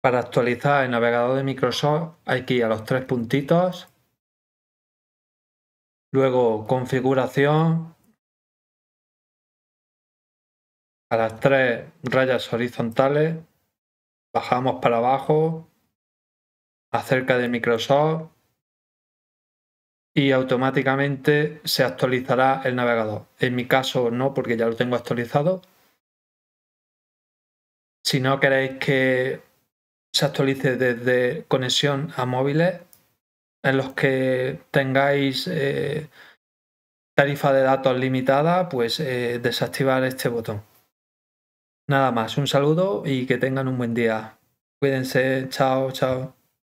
Para actualizar el navegador de Microsoft hay que ir a los tres puntitos, luego configuración, a las tres rayas horizontales, bajamos para abajo, acerca de Microsoft y automáticamente se actualizará el navegador. En mi caso no, porque ya lo tengo actualizado. Si no queréis que se actualice desde conexión a móviles en los que tengáis eh, tarifa de datos limitada, pues eh, desactivar este botón. Nada más, un saludo y que tengan un buen día. Cuídense, chao, chao.